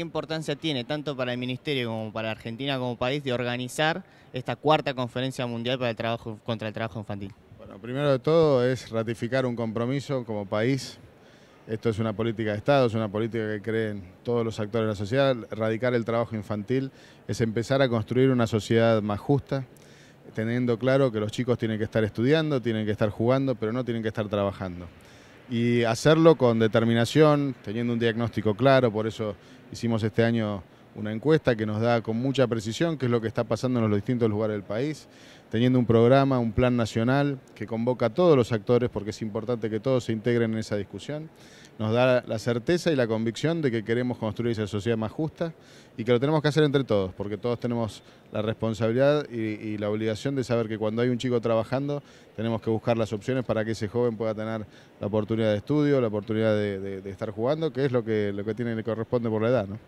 qué importancia tiene, tanto para el Ministerio como para Argentina como país, de organizar esta cuarta conferencia mundial para el trabajo, contra el trabajo infantil? Bueno, primero de todo es ratificar un compromiso como país. Esto es una política de Estado, es una política que creen todos los actores de la sociedad. Radicar el trabajo infantil es empezar a construir una sociedad más justa, teniendo claro que los chicos tienen que estar estudiando, tienen que estar jugando, pero no tienen que estar trabajando y hacerlo con determinación, teniendo un diagnóstico claro, por eso hicimos este año una encuesta que nos da con mucha precisión qué es lo que está pasando en los distintos lugares del país, teniendo un programa, un plan nacional que convoca a todos los actores porque es importante que todos se integren en esa discusión, nos da la certeza y la convicción de que queremos construir esa sociedad más justa y que lo tenemos que hacer entre todos, porque todos tenemos la responsabilidad y, la obligación de saber que cuando hay un chico trabajando tenemos que buscar las opciones para que ese joven pueda tener la oportunidad de estudio, la oportunidad de, estar jugando, que es lo que, lo que tiene, le corresponde por la edad. ¿no?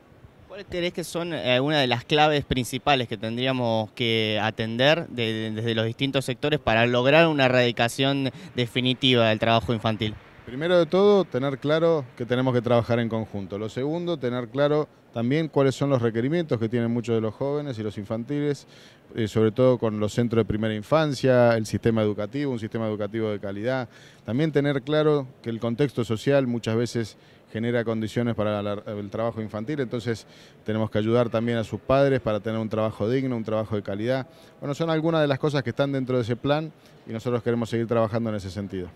¿Cuáles crees que son eh, una de las claves principales que tendríamos que atender desde los distintos sectores para lograr una erradicación definitiva del trabajo infantil? Primero de todo, tener claro que tenemos que trabajar en conjunto. Lo segundo, tener claro también cuáles son los requerimientos que tienen muchos de los jóvenes y los infantiles, eh, sobre todo con los centros de primera infancia, el sistema educativo, un sistema educativo de calidad. También tener claro que el contexto social muchas veces genera condiciones para el trabajo infantil, entonces tenemos que ayudar también a sus padres para tener un trabajo digno, un trabajo de calidad. Bueno, son algunas de las cosas que están dentro de ese plan y nosotros queremos seguir trabajando en ese sentido.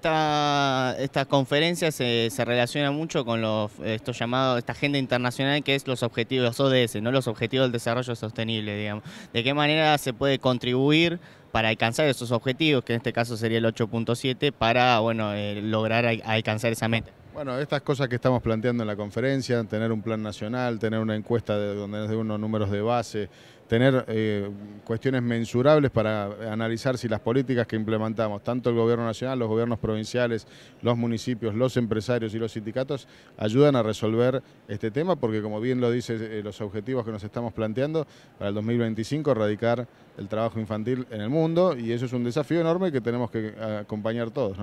Esta, conferencia se, relaciona mucho con los, esta agenda internacional que es los objetivos los ODS, no los objetivos del desarrollo sostenible, digamos. ¿De qué manera se puede contribuir para alcanzar esos objetivos, que en este caso sería el 8.7, para bueno, eh, lograr alcanzar esa meta? Bueno, estas cosas que estamos planteando en la conferencia, tener un plan nacional, tener una encuesta de donde nos dé unos números de base, tener eh, cuestiones mensurables para analizar si las políticas que implementamos, tanto el gobierno nacional, los gobiernos provinciales, los municipios, los empresarios y los sindicatos, ayudan a resolver este tema, porque como bien lo dice eh, los objetivos que nos estamos planteando, para el 2025 erradicar el trabajo infantil en el mundo, y eso es un desafío enorme que tenemos que eh, acompañar todos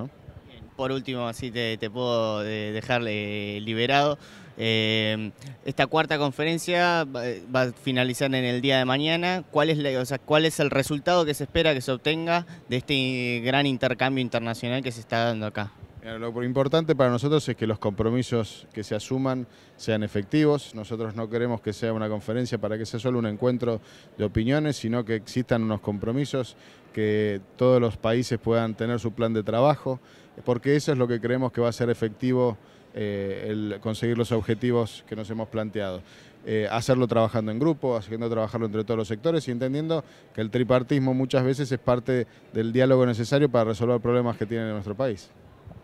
por último, así te, puedo eh, dejar eh, liberado. Eh, esta cuarta conferencia va a finalizar en el día de mañana. ¿Cuál es, ¿Cuál es el resultado que se espera que se obtenga de este gran intercambio internacional que se está dando acá? Lo importante para nosotros es que los compromisos que se asuman sean efectivos. Nosotros no queremos que sea una conferencia para que sea solo un encuentro de opiniones, sino que existan unos compromisos, que todos los países puedan tener su plan de trabajo, porque eso es lo que creemos que va a ser efectivo eh, el conseguir los objetivos que nos hemos planteado. Eh, hacerlo trabajando en grupo, haciendo trabajarlo entre todos los sectores y entendiendo que el tripartismo muchas veces es parte del diálogo necesario para resolver problemas que tienen nuestro país.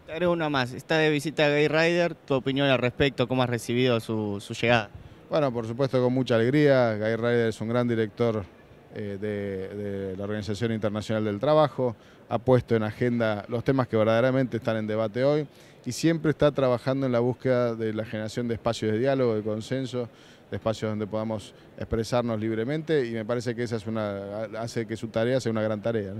Te agrego una más. Está de visita Gay Rider. ¿Tu opinión al respecto? ¿Cómo has recibido su, llegada? Bueno, por supuesto, con mucha alegría. Gay Rider es un gran director eh, de, la Organización Internacional del Trabajo, ha puesto en agenda los temas que verdaderamente están en debate hoy y siempre está trabajando en la búsqueda de la generación de espacios de diálogo, de consenso, de espacios donde podamos expresarnos libremente y me parece que esa es una, hace que su tarea sea una gran tarea.